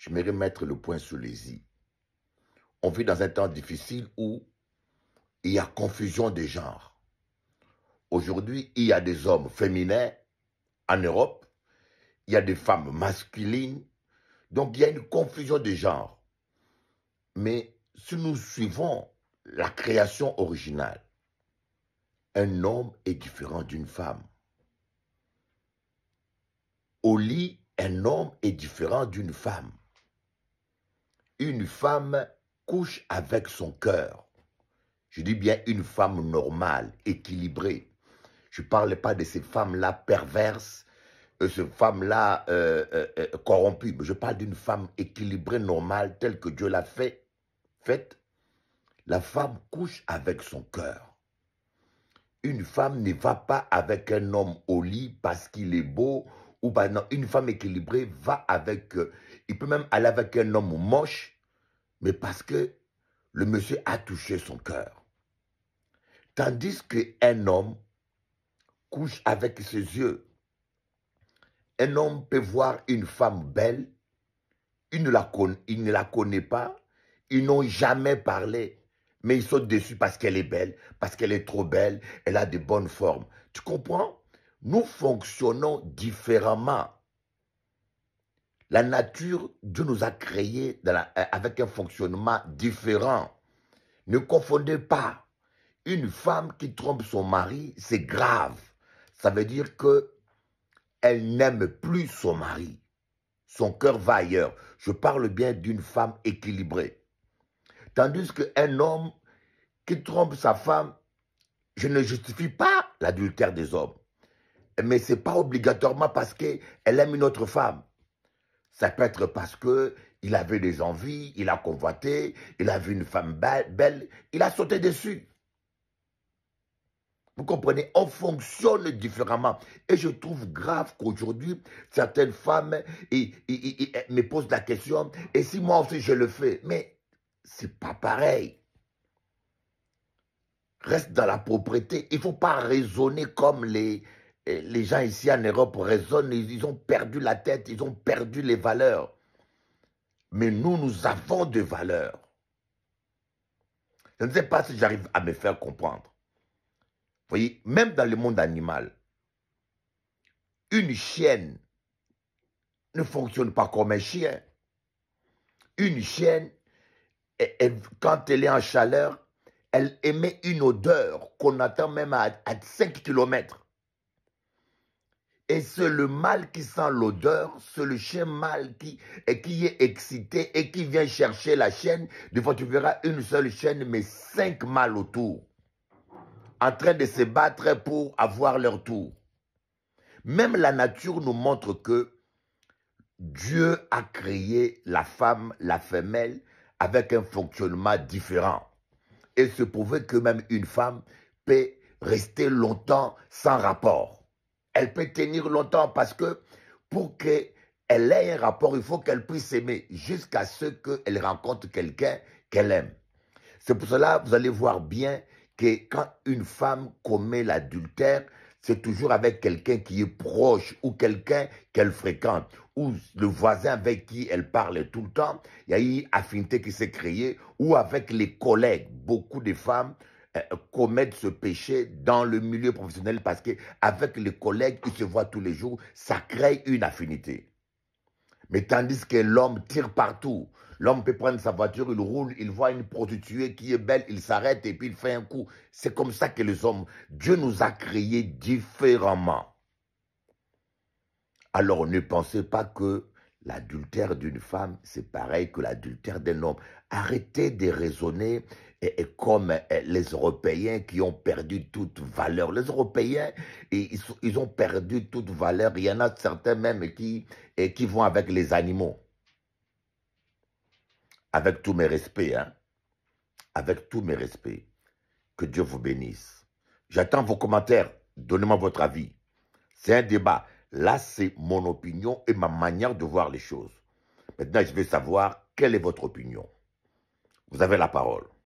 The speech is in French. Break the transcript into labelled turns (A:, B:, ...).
A: j'aimerais mettre le point sur les i. On vit dans un temps difficile où il y a confusion des genres. Aujourd'hui, il y a des hommes féminins en Europe, il y a des femmes masculines, donc il y a une confusion des genres. Mais si nous suivons la création originale, un homme est différent d'une femme. Au lit, un homme est différent d'une femme une femme couche avec son cœur. Je dis bien une femme normale, équilibrée. Je ne parle pas de ces femmes-là perverses, de euh, ces femmes-là euh, euh, corrompues. Je parle d'une femme équilibrée, normale, telle que Dieu l'a fait. Faite, la femme couche avec son cœur. Une femme ne va pas avec un homme au lit parce qu'il est beau ou ben non, une femme équilibrée va avec, euh, il peut même aller avec un homme moche, mais parce que le monsieur a touché son cœur. Tandis qu'un homme couche avec ses yeux. Un homme peut voir une femme belle, il ne la, il ne la connaît pas, ils n'ont jamais parlé, mais ils sont déçus parce qu'elle est belle, parce qu'elle est trop belle, elle a de bonnes formes. Tu comprends nous fonctionnons différemment. La nature, Dieu nous a créés euh, avec un fonctionnement différent. Ne confondez pas. Une femme qui trompe son mari, c'est grave. Ça veut dire que elle n'aime plus son mari. Son cœur va ailleurs. Je parle bien d'une femme équilibrée. Tandis qu'un homme qui trompe sa femme, je ne justifie pas l'adultère des hommes mais ce n'est pas obligatoirement parce qu'elle aime une autre femme. Ça peut être parce qu'il avait des envies, il a convoité, il a vu une femme belle, il a sauté dessus. Vous comprenez On fonctionne différemment. Et je trouve grave qu'aujourd'hui, certaines femmes me posent la question, et si moi aussi je le fais Mais ce n'est pas pareil. Reste dans la propriété. Il ne faut pas raisonner comme les, les gens ici en Europe raisonnent, ils ont perdu la tête, ils ont perdu les valeurs. Mais nous, nous avons des valeurs. Je ne sais pas si j'arrive à me faire comprendre. Vous voyez, même dans le monde animal, une chienne ne fonctionne pas comme un chien. Une chienne, e-, e-, quand elle est en chaleur, elle émet une odeur qu'on attend même à, à 5 km. Et c'est le mâle qui sent l'odeur, c'est le chien mâle qui, qui est excité et qui vient chercher la chaîne. Des fois, tu verras une seule chaîne, mais cinq mâles autour, en train de se battre pour avoir leur tour. Même la nature nous montre que Dieu a créé la femme, la femelle, avec un fonctionnement différent. Et se prouver que même une femme peut rester longtemps sans rapport elle peut tenir longtemps parce que pour qu'elle ait un rapport, il faut qu'elle puisse s'aimer jusqu'à ce qu'elle rencontre quelqu'un qu'elle aime. C'est pour cela, vous allez voir bien que quand une femme commet l'adultère, c'est toujours avec quelqu'un qui est proche ou quelqu'un qu'elle fréquente ou le voisin avec qui elle parle tout le temps. Il y a une affinité qui s'est créée ou avec les collègues. Beaucoup de femmes euh, commettre ce péché dans le milieu professionnel parce avec les collègues, qui se voient tous les jours, ça crée une affinité. Mais tandis que l'homme tire partout, l'homme peut prendre sa voiture, il roule, il voit une prostituée qui est belle, il s'arrête et puis il fait un coup. C'est comme ça que les hommes, Dieu nous a créés différemment. Alors ne pensez pas que l'adultère d'une femme, c'est pareil que l'adultère d'un homme. Arrêtez de raisonner et, comme eh, les Européens qui ont perdu toute valeur. Les Européens, ils, ont perdu toute valeur. Il y en a certains même qui, eh, qui vont avec les animaux. Avec tous mes respects, hein. Avec tous mes respects. Que Dieu vous bénisse. J'attends vos commentaires. Donnez-moi votre avis. C'est un débat. Là, c'est mon opinion et ma manière de voir les choses. Maintenant, je veux savoir quelle est votre opinion. Vous avez la parole.